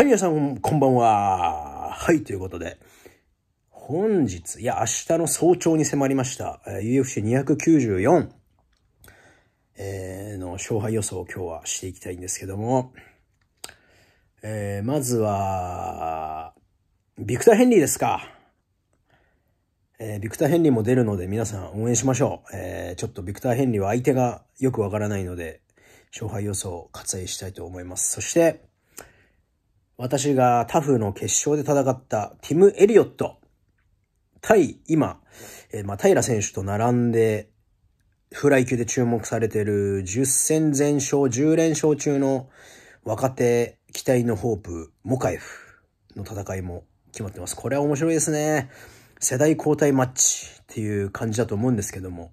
はい、皆さん、こんばんは。はい、ということで、本日、いや、明日の早朝に迫りました、え UFC294、えー、の勝敗予想を今日はしていきたいんですけども、えー、まずは、ビクター・ヘンリーですか。えー、ビクター・ヘンリーも出るので皆さん応援しましょう。えー、ちょっとビクター・ヘンリーは相手がよくわからないので、勝敗予想を割愛したいと思います。そして、私がタフの決勝で戦ったティム・エリオット対今、えー、まあ、平選手と並んで、フライ級で注目されている10戦全勝、10連勝中の若手期待のホープ、モカエフの戦いも決まってます。これは面白いですね。世代交代マッチっていう感じだと思うんですけども、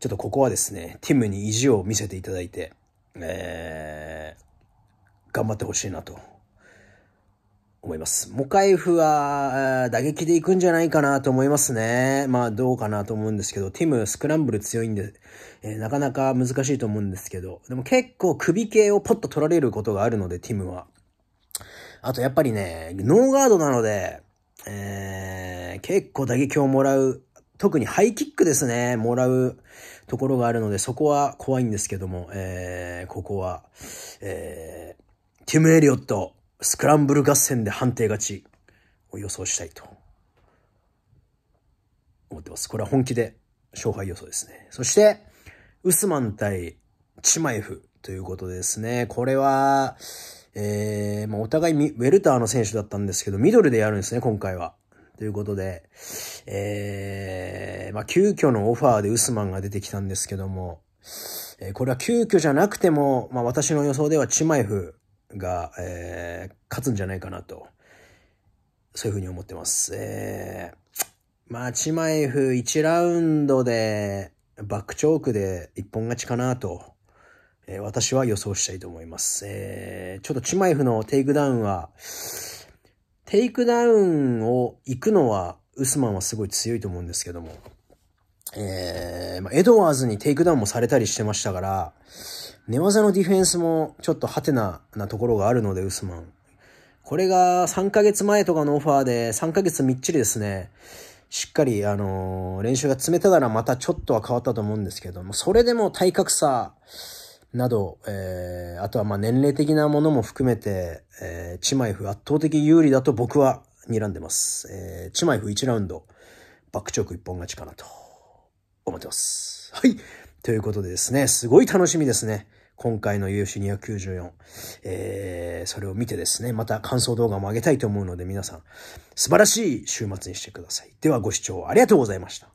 ちょっとここはですね、ティムに意地を見せていただいて、えー、頑張ってほしいなと思います。モカエフは打撃で行くんじゃないかなと思いますね。まあどうかなと思うんですけど、ティムスクランブル強いんで、えー、なかなか難しいと思うんですけど、でも結構首系をポッと取られることがあるので、ティムは。あとやっぱりね、ノーガードなので、えー、結構打撃をもらう特にハイキックですね、もらうところがあるので、そこは怖いんですけども、えー、ここは、えー、ティム・エリオット、スクランブル合戦で判定勝ちを予想したいと思ってます。これは本気で勝敗予想ですね。そして、ウスマン対チマエフということですね。これは、えー、まあ、お互いウェルターの選手だったんですけど、ミドルでやるんですね、今回は。ということで、えー、まあ、急遽のオファーでウスマンが出てきたんですけども、えー、これは急遽じゃなくても、まあ、私の予想ではチマエフが、えー、勝つんじゃないかなと、そういうふうに思ってます。えー、まあ、チマエフ1ラウンドで、バックチョークで一本勝ちかなと、えー、私は予想したいと思います。えー、ちょっとチマエフのテイクダウンは、テイクダウンを行くのは、ウスマンはすごい強いと思うんですけども、えー、まあ、エドワーズにテイクダウンもされたりしてましたから、寝技のディフェンスもちょっとハテナなところがあるので、ウスマン。これが3ヶ月前とかのオファーで、3ヶ月みっちりですね、しっかり、あのー、練習が詰めたならまたちょっとは変わったと思うんですけども、それでも体格差など、えー、あとはまあ年齢的なものも含めて、えー、チマイフ圧倒的有利だと僕は睨んでます。えー、チマイフ1ラウンド、バックチョーク一本勝ちかなと。思ってます。はい。ということでですね、すごい楽しみですね。今回の UFC294。えー、それを見てですね、また感想動画も上げたいと思うので皆さん、素晴らしい週末にしてください。ではご視聴ありがとうございました。